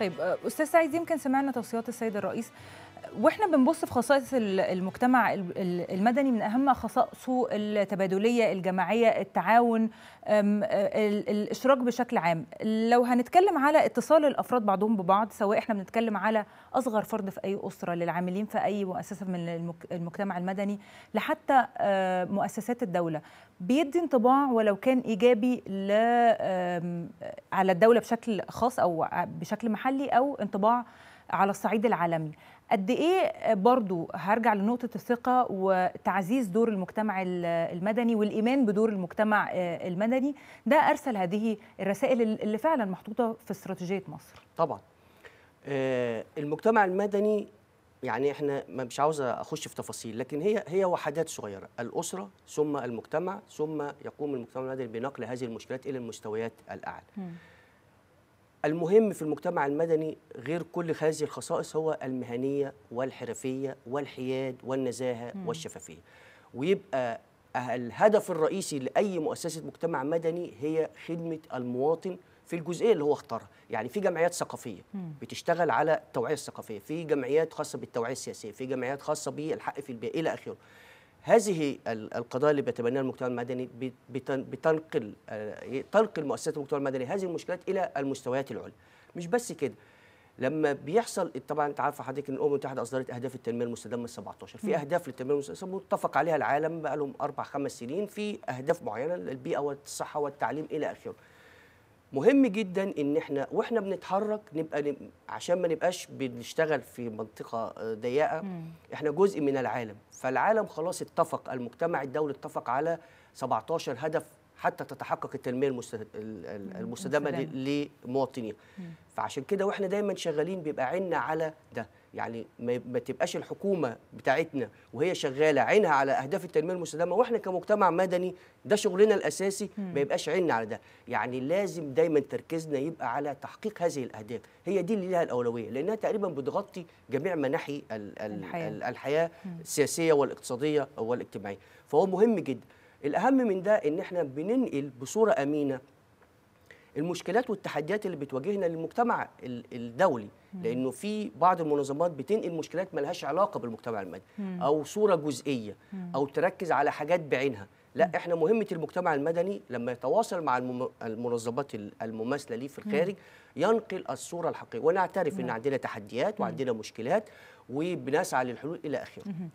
طيب استاذ سعيد يمكن سمعنا توصيات السيد الرئيس واحنا بنبص في خصائص المجتمع المدني من اهم خصائصه التبادليه الجماعيه التعاون الاشراك بشكل عام لو هنتكلم على اتصال الافراد بعضهم ببعض سواء احنا بنتكلم على اصغر فرد في اي اسره للعاملين في اي مؤسسه من المجتمع المدني لحتى مؤسسات الدوله بيدي انطباع ولو كان ايجابي ل على الدوله بشكل خاص او بشكل محلي او انطباع على الصعيد العالمي قد ايه برضو هرجع لنقطه الثقه وتعزيز دور المجتمع المدني والايمان بدور المجتمع آه، المدني ده ارسل هذه الرسائل اللي فعلا محطوطه في استراتيجيه مصر طبعا آه، المجتمع المدني يعني احنا مش عاوز اخش في تفاصيل لكن هي هي وحدات صغيره الاسره ثم المجتمع ثم يقوم المجتمع المدني بنقل هذه المشكلات الى المستويات الاعلى المهم في المجتمع المدني غير كل هذه الخصائص هو المهنيه والحرفيه والحياد والنزاهه مم. والشفافيه ويبقى الهدف الرئيسي لاي مؤسسه مجتمع مدني هي خدمه المواطن في الجزئيه اللي هو اختارها يعني في جمعيات ثقافيه بتشتغل على التوعيه الثقافيه في جمعيات خاصه بالتوعيه السياسيه في جمعيات خاصه بالحق في البيئه الى اخره هذه القضايا اللي بيتبناها المجتمع المدني بتنقل آه، تنقل مؤسسات المجتمع المدني هذه المشكلات الى المستويات العليا مش بس كده لما بيحصل طبعا انت عارفه حضرتك ان الامم المتحده اصدرت اهداف التنميه المستدامه 17 في اهداف للتنميه المستدامه متفق عليها العالم بقى لهم اربع خمس سنين في اهداف معينه للبيئه والصحه والتعليم الى اخره مهم جدا ان احنا واحنا بنتحرك نبقى عشان ما نبقاش بنشتغل في منطقه آه، ضيقه احنا جزء من العالم فالعالم خلاص اتفق المجتمع الدولي اتفق على 17 هدف حتى تتحقق التنميه المستدامه لمواطنيها فعشان كده واحنا دايما شغالين بيبقى عيننا على ده يعني ما تبقاش الحكومه بتاعتنا وهي شغاله عينها على اهداف التنميه المستدامه واحنا كمجتمع مدني ده شغلنا الاساسي ما يبقاش عيننا على ده يعني لازم دايما تركيزنا يبقى على تحقيق هذه الاهداف هي دي اللي لها الاولويه لانها تقريبا بتغطي جميع مناحي الحياه, الحياة السياسيه والاقتصاديه والاجتماعيه فهو مهم جدا الاهم من ده ان احنا بننقل بصوره امينه المشكلات والتحديات اللي بتواجهنا للمجتمع الدولي لانه في بعض المنظمات بتنقل مشكلات ملهاش علاقه بالمجتمع المدني او صوره جزئيه او تركز على حاجات بعينها لا احنا مهمه المجتمع المدني لما يتواصل مع المنظمات المماثله ليه في الخارج ينقل الصوره الحقيقيه ونعترف ان عندنا تحديات وعندنا مشكلات وبنسعى للحلول الى اخره